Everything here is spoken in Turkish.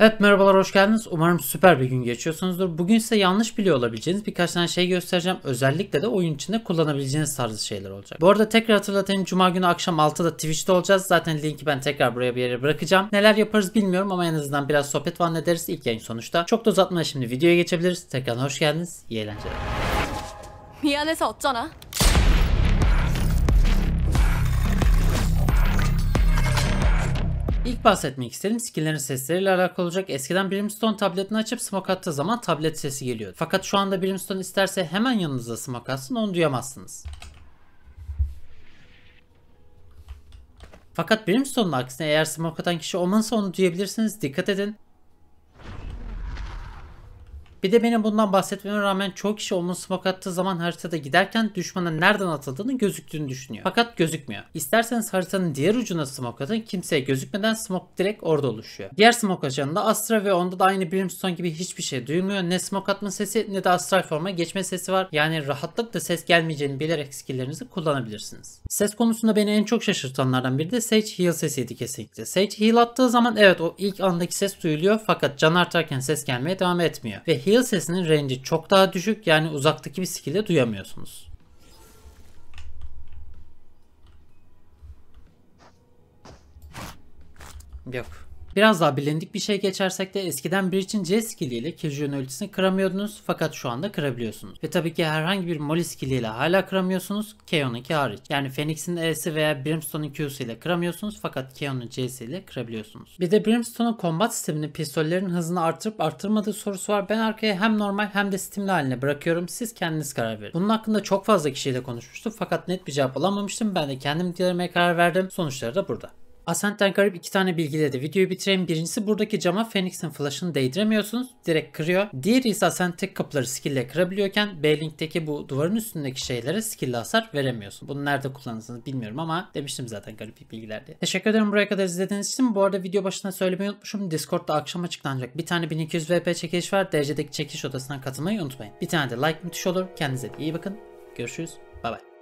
Evet merhabalar hoş geldiniz. Umarım süper bir gün geçiyorsunuzdur. Bugün size yanlış biliyor olabileceğiniz birkaç tane şey göstereceğim. Özellikle de oyun içinde kullanabileceğiniz tarzı şeyler olacak. Bu arada tekrar hatırlatayım. Cuma günü akşam 6'da Twitch'te olacağız. Zaten linki ben tekrar buraya bir yere bırakacağım. Neler yaparız bilmiyorum ama en azından biraz sohbet var ne deriz ilk yayın sonuçta. Çok da uzatmadan şimdi videoya geçebiliriz. Tekrar hoş geldiniz. İyi eğlenceler. 미안해서 어쩌나? bahsetmek istedim, skinlerin sesleriyle alakalı olacak. Eskiden Brimstone tabletini açıp smoke attığı zaman tablet sesi geliyordu. Fakat şu anda Brimstone isterse hemen yanınıza smoke atsın onu duyamazsınız. Fakat Brimstone'un aksine eğer smoke atan kişi Oman'sa onu duyabilirsiniz. Dikkat edin. Bir de benim bundan bahsetmeme rağmen çoğu kişi onun smoke attığı zaman haritada giderken düşmanın nereden atıldığını gözüktüğünü düşünüyor. Fakat gözükmüyor. İsterseniz haritanın diğer ucuna smoke atın kimseye gözükmeden smoke direkt orada oluşuyor. Diğer smoke ajanında Astra ve onda da aynı Brimstone gibi hiçbir şey duymuyor. Ne smoke atma sesi ne de astral forma geçme sesi var. Yani rahatlıkla ses gelmeyeceğini bilerek skilllerinizi kullanabilirsiniz. Ses konusunda beni en çok şaşırtanlardan biri de Sage Heal sesiydi kesinlikle. Sage Heal attığı zaman evet o ilk andaki ses duyuluyor fakat can artarken ses gelmeye devam etmiyor. Ve Heal Wheel sesinin range'i çok daha düşük yani uzaktaki bir skill'de duyamıyorsunuz. Yok. Biraz daha bilindik bir şey geçersek de eskiden bir için C skilli ile Kiryu'nun ultisini kıramıyordunuz fakat şu anda kırabiliyorsunuz. Ve tabii ki herhangi bir Molly skilli ile hala kıramıyorsunuz Keon'unki hariç. Yani Phoenix'in E'si veya Brimstone'un Q'su ile kıramıyorsunuz fakat Keon'un C'si ile kırabiliyorsunuz. Bir de Brimstone'un combat sisteminin pistollerin hızını artırıp artırmadığı sorusu var. Ben arkaya hem normal hem de Steam'li haline bırakıyorum. Siz kendiniz karar verin. Bunun hakkında çok fazla kişiyle konuşmuştum fakat net bir cevap alamamıştım. Ben de kendim dilemeye karar verdim. Sonuçları da burada. Ascent'ten garip iki tane bilgi dedi. videoyu bitireyim. Birincisi buradaki cama Phoenix'in flash'ını değdiremiyorsunuz. Direkt kırıyor. Diğeri ise Ascent tek kapıları skill ile kırabiliyorken b bu duvarın üstündeki şeylere skill ile hasar veremiyorsun. Bunu nerede kullanırsınız bilmiyorum ama demiştim zaten garip bir bilgiler diye. Teşekkür ederim buraya kadar izlediğiniz için. Bu arada video başına söylemeyi unutmuşum. Discord'da akşam açıklanacak bir tane 1200 VP çekiliş var. Derecedeki çekiş odasına katılmayı unutmayın. Bir tane de like müthiş olur. Kendinize iyi bakın. Görüşürüz. Bay bay.